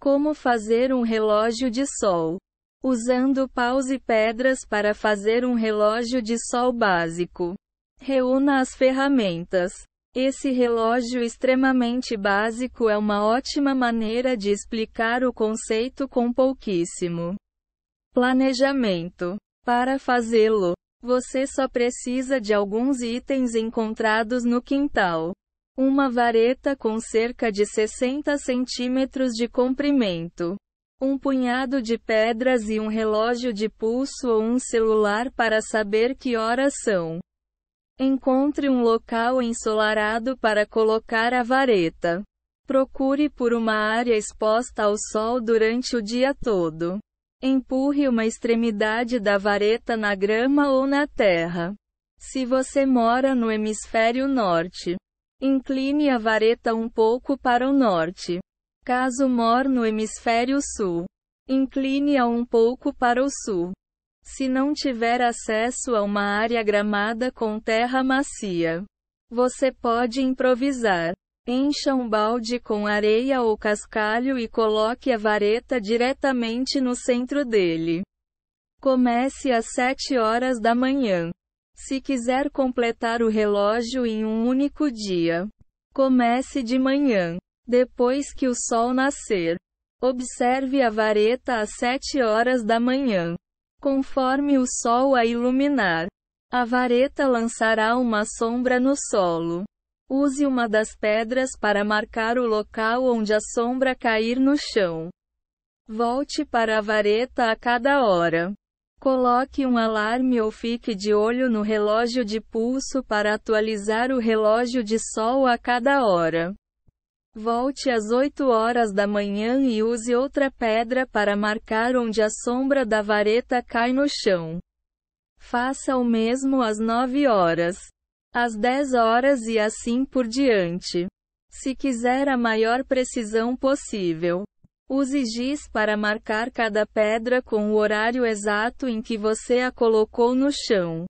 Como fazer um relógio de sol? Usando paus e pedras para fazer um relógio de sol básico. Reúna as ferramentas. Esse relógio extremamente básico é uma ótima maneira de explicar o conceito com pouquíssimo planejamento. Para fazê-lo, você só precisa de alguns itens encontrados no quintal. Uma vareta com cerca de 60 centímetros de comprimento. Um punhado de pedras e um relógio de pulso ou um celular para saber que horas são. Encontre um local ensolarado para colocar a vareta. Procure por uma área exposta ao sol durante o dia todo. Empurre uma extremidade da vareta na grama ou na terra. Se você mora no hemisfério norte, Incline a vareta um pouco para o norte. Caso mor no hemisfério sul, incline-a um pouco para o sul. Se não tiver acesso a uma área gramada com terra macia, você pode improvisar. Encha um balde com areia ou cascalho e coloque a vareta diretamente no centro dele. Comece às 7 horas da manhã. Se quiser completar o relógio em um único dia, comece de manhã, depois que o sol nascer. Observe a vareta às 7 horas da manhã. Conforme o sol a iluminar, a vareta lançará uma sombra no solo. Use uma das pedras para marcar o local onde a sombra cair no chão. Volte para a vareta a cada hora. Coloque um alarme ou fique de olho no relógio de pulso para atualizar o relógio de sol a cada hora. Volte às 8 horas da manhã e use outra pedra para marcar onde a sombra da vareta cai no chão. Faça o mesmo às 9 horas, às 10 horas e assim por diante. Se quiser a maior precisão possível. Use giz para marcar cada pedra com o horário exato em que você a colocou no chão.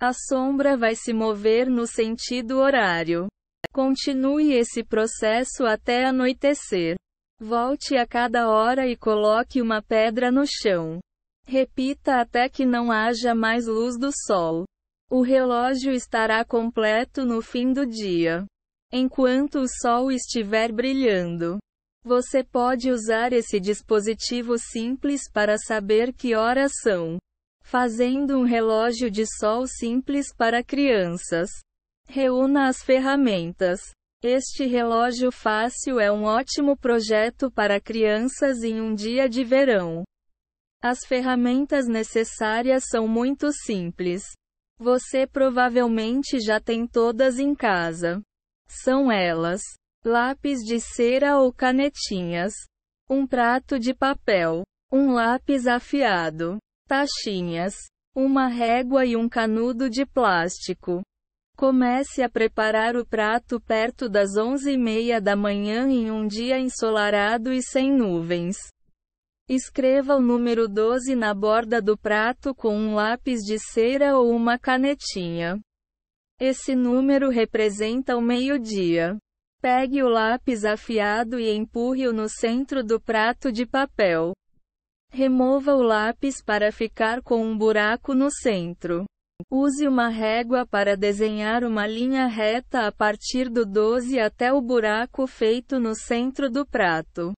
A sombra vai se mover no sentido horário. Continue esse processo até anoitecer. Volte a cada hora e coloque uma pedra no chão. Repita até que não haja mais luz do sol. O relógio estará completo no fim do dia. Enquanto o sol estiver brilhando. Você pode usar esse dispositivo simples para saber que horas são. Fazendo um relógio de sol simples para crianças. Reúna as ferramentas. Este relógio fácil é um ótimo projeto para crianças em um dia de verão. As ferramentas necessárias são muito simples. Você provavelmente já tem todas em casa. São elas: lápis de cera ou canetinhas, um prato de papel, um lápis afiado, taxinhas, uma régua e um canudo de plástico. Comece a preparar o prato perto das 11h30 da manhã em um dia ensolarado e sem nuvens. Escreva o número 12 na borda do prato com um lápis de cera ou uma canetinha. Esse número representa o meio-dia. Pegue o lápis afiado e empurre-o no centro do prato de papel. Remova o lápis para ficar com um buraco no centro. Use uma régua para desenhar uma linha reta a partir do 12 até o buraco feito no centro do prato.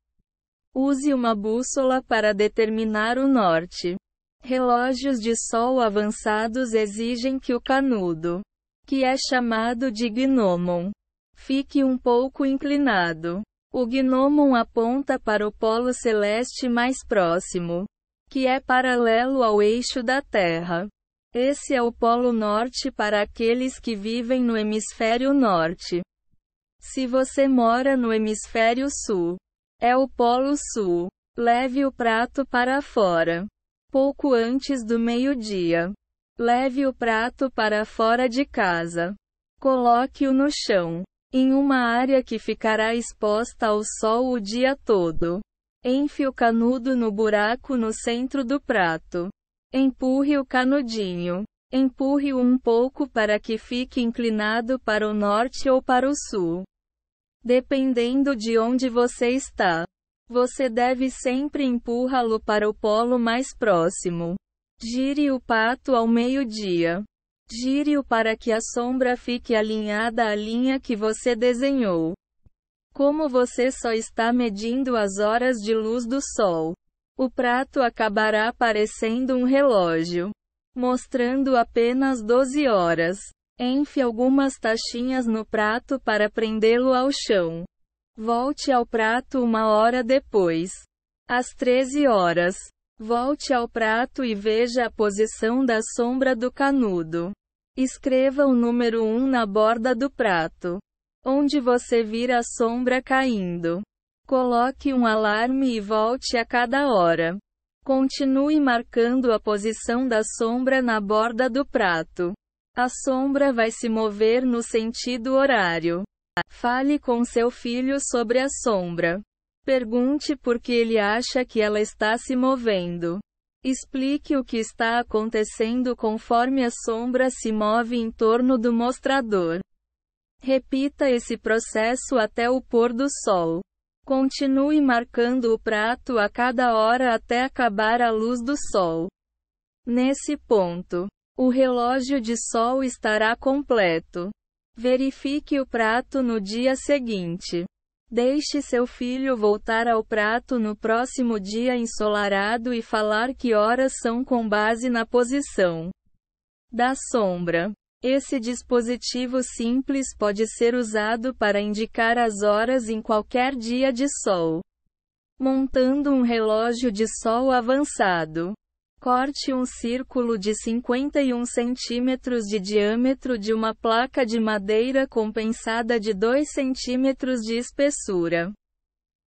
Use uma bússola para determinar o norte. Relógios de sol avançados exigem que o canudo, que é chamado de gnomon, Fique um pouco inclinado. O gnomon aponta para o polo celeste mais próximo, que é paralelo ao eixo da Terra. Esse é o polo norte para aqueles que vivem no hemisfério norte. Se você mora no hemisfério sul, é o polo sul. Leve o prato para fora. Pouco antes do meio-dia. Leve o prato para fora de casa. Coloque-o no chão. Em uma área que ficará exposta ao sol o dia todo. Enfie o canudo no buraco no centro do prato. Empurre o canudinho. Empurre-o um pouco para que fique inclinado para o norte ou para o sul. Dependendo de onde você está, você deve sempre empurrá-lo para o polo mais próximo. Gire o pato ao meio-dia. Gire-o para que a sombra fique alinhada à linha que você desenhou. Como você só está medindo as horas de luz do sol, o prato acabará parecendo um relógio, mostrando apenas 12 horas. Enfie algumas tachinhas no prato para prendê-lo ao chão. Volte ao prato uma hora depois. Às 13 horas, Volte ao prato e veja a posição da sombra do canudo. Escreva o número 1 na borda do prato. Onde você vira a sombra caindo. Coloque um alarme e volte a cada hora. Continue marcando a posição da sombra na borda do prato. A sombra vai se mover no sentido horário. Fale com seu filho sobre a sombra. Pergunte por que ele acha que ela está se movendo. Explique o que está acontecendo conforme a sombra se move em torno do mostrador. Repita esse processo até o pôr do sol. Continue marcando o prato a cada hora até acabar a luz do sol. Nesse ponto, o relógio de sol estará completo. Verifique o prato no dia seguinte. Deixe seu filho voltar ao prato no próximo dia ensolarado e falar que horas são com base na posição da sombra. Esse dispositivo simples pode ser usado para indicar as horas em qualquer dia de sol. Montando um relógio de sol avançado. Corte um círculo de 51 centímetros de diâmetro de uma placa de madeira compensada de 2 centímetros de espessura.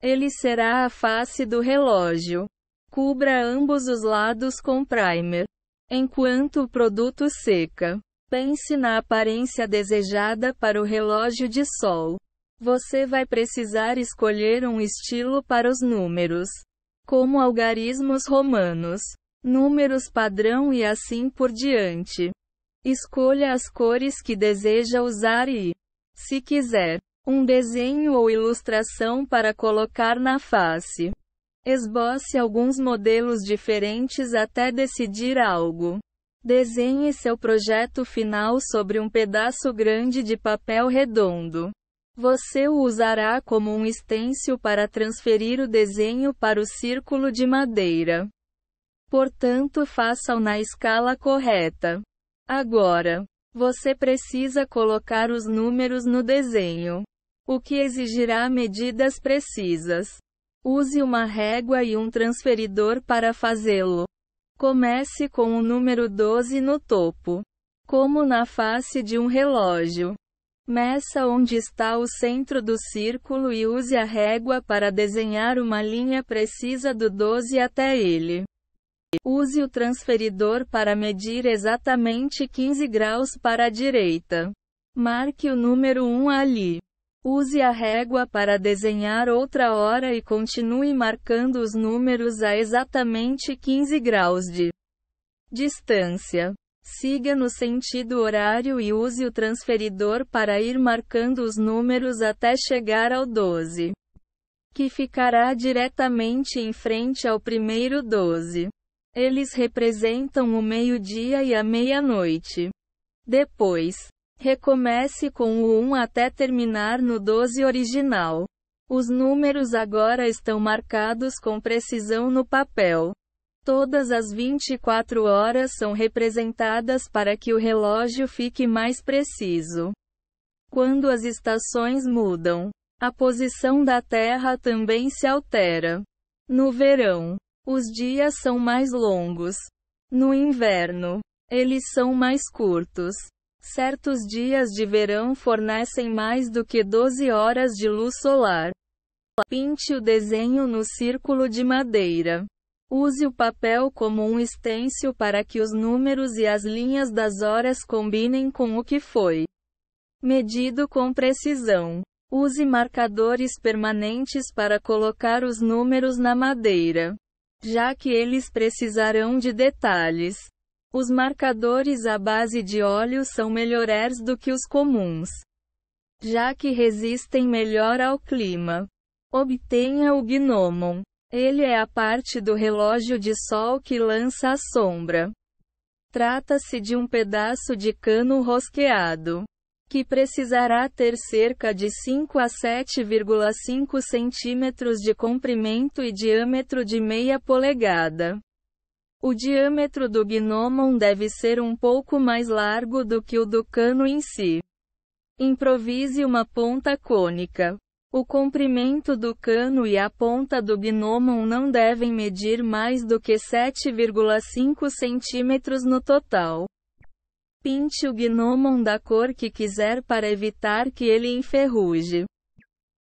Ele será a face do relógio. Cubra ambos os lados com primer. Enquanto o produto seca, pense na aparência desejada para o relógio de sol. Você vai precisar escolher um estilo para os números, como algarismos romanos números padrão e assim por diante. Escolha as cores que deseja usar e, se quiser, um desenho ou ilustração para colocar na face. Esboce alguns modelos diferentes até decidir algo. Desenhe seu projeto final sobre um pedaço grande de papel redondo. Você o usará como um estêncil para transferir o desenho para o círculo de madeira. Portanto, faça-o na escala correta. Agora, você precisa colocar os números no desenho, o que exigirá medidas precisas. Use uma régua e um transferidor para fazê-lo. Comece com o número 12 no topo, como na face de um relógio. Meça onde está o centro do círculo e use a régua para desenhar uma linha precisa do 12 até ele. Use o transferidor para medir exatamente 15 graus para a direita. Marque o número 1 ali. Use a régua para desenhar outra hora e continue marcando os números a exatamente 15 graus de distância. Siga no sentido horário e use o transferidor para ir marcando os números até chegar ao 12, que ficará diretamente em frente ao primeiro 12. Eles representam o meio-dia e a meia-noite. Depois, recomece com o 1 até terminar no 12 original. Os números agora estão marcados com precisão no papel. Todas as 24 horas são representadas para que o relógio fique mais preciso. Quando as estações mudam, a posição da Terra também se altera. No verão, os dias são mais longos. No inverno, eles são mais curtos. Certos dias de verão fornecem mais do que 12 horas de luz solar. Pinte o desenho no círculo de madeira. Use o papel como um estêncil para que os números e as linhas das horas combinem com o que foi medido com precisão. Use marcadores permanentes para colocar os números na madeira já que eles precisarão de detalhes. Os marcadores à base de óleo são melhores do que os comuns, já que resistem melhor ao clima. Obtenha o gnomon. Ele é a parte do relógio de sol que lança a sombra. Trata-se de um pedaço de cano rosqueado que precisará ter cerca de 5 a 7,5 centímetros de comprimento e diâmetro de meia polegada. O diâmetro do gnomon deve ser um pouco mais largo do que o do cano em si. Improvise uma ponta cônica. O comprimento do cano e a ponta do gnomon não devem medir mais do que 7,5 centímetros no total. Pinte o gnomon da cor que quiser para evitar que ele enferruje.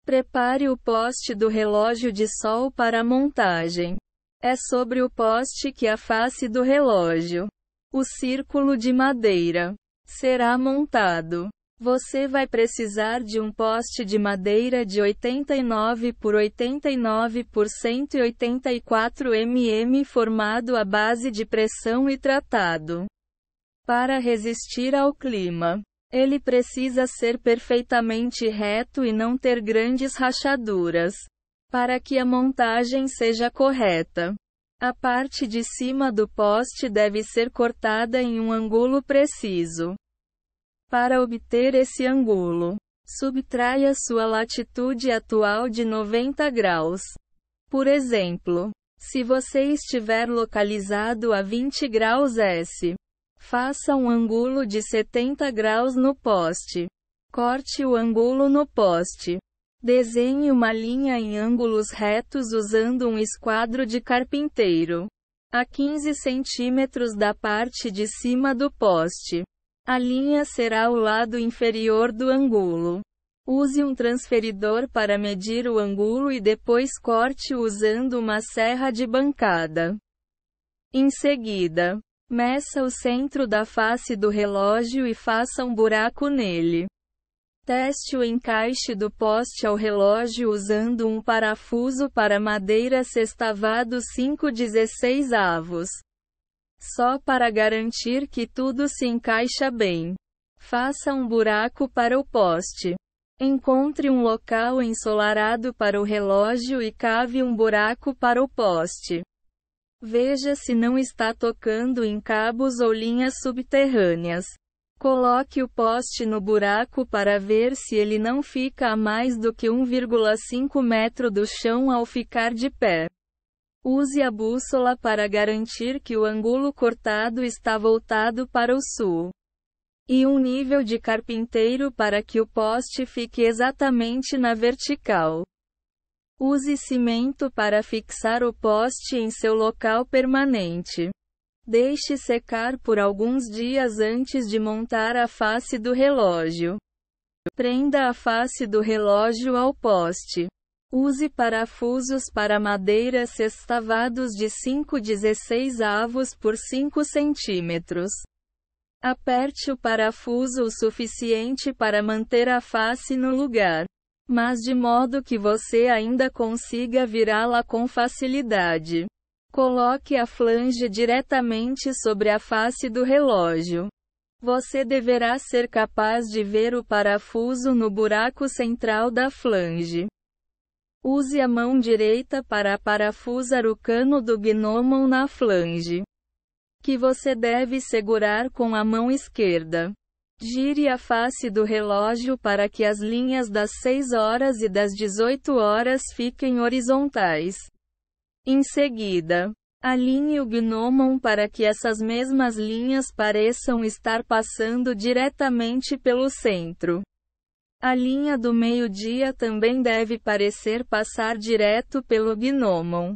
Prepare o poste do relógio de sol para a montagem. É sobre o poste que a face do relógio, o círculo de madeira, será montado. Você vai precisar de um poste de madeira de 89 por 89 por 184 mm formado à base de pressão e tratado. Para resistir ao clima, ele precisa ser perfeitamente reto e não ter grandes rachaduras. Para que a montagem seja correta, a parte de cima do poste deve ser cortada em um ângulo preciso. Para obter esse ângulo, subtraia sua latitude atual de 90 graus. Por exemplo, se você estiver localizado a 20 graus S, Faça um ângulo de 70 graus no poste. Corte o ângulo no poste. Desenhe uma linha em ângulos retos usando um esquadro de carpinteiro. A 15 centímetros da parte de cima do poste. A linha será o lado inferior do ângulo. Use um transferidor para medir o ângulo e depois corte usando uma serra de bancada. Em seguida, Meça o centro da face do relógio e faça um buraco nele. Teste o encaixe do poste ao relógio usando um parafuso para madeira sextavado 5/16 avos. Só para garantir que tudo se encaixa bem. Faça um buraco para o poste. Encontre um local ensolarado para o relógio e cave um buraco para o poste. Veja se não está tocando em cabos ou linhas subterrâneas. Coloque o poste no buraco para ver se ele não fica a mais do que 1,5 metro do chão ao ficar de pé. Use a bússola para garantir que o ângulo cortado está voltado para o sul. E um nível de carpinteiro para que o poste fique exatamente na vertical. Use cimento para fixar o poste em seu local permanente. Deixe secar por alguns dias antes de montar a face do relógio. Prenda a face do relógio ao poste. Use parafusos para madeira sextavados de 5,16 avos por 5 centímetros. Aperte o parafuso o suficiente para manter a face no lugar mas de modo que você ainda consiga virá-la com facilidade. Coloque a flange diretamente sobre a face do relógio. Você deverá ser capaz de ver o parafuso no buraco central da flange. Use a mão direita para parafusar o cano do gnomon na flange, que você deve segurar com a mão esquerda. Gire a face do relógio para que as linhas das 6 horas e das 18 horas fiquem horizontais. Em seguida, alinhe o gnomon para que essas mesmas linhas pareçam estar passando diretamente pelo centro. A linha do meio-dia também deve parecer passar direto pelo gnomon.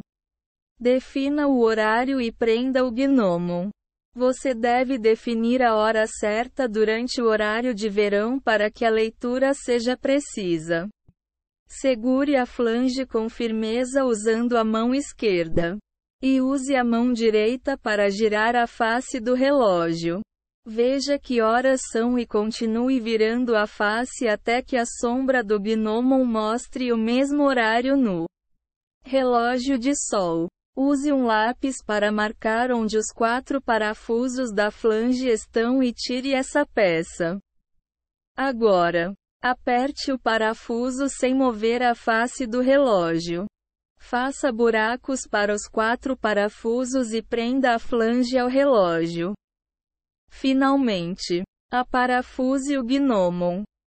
Defina o horário e prenda o gnomon. Você deve definir a hora certa durante o horário de verão para que a leitura seja precisa. Segure a flange com firmeza usando a mão esquerda. E use a mão direita para girar a face do relógio. Veja que horas são e continue virando a face até que a sombra do binômio mostre o mesmo horário no relógio de sol. Use um lápis para marcar onde os quatro parafusos da flange estão e tire essa peça. Agora, aperte o parafuso sem mover a face do relógio. Faça buracos para os quatro parafusos e prenda a flange ao relógio. Finalmente, aparafuse o gnomon.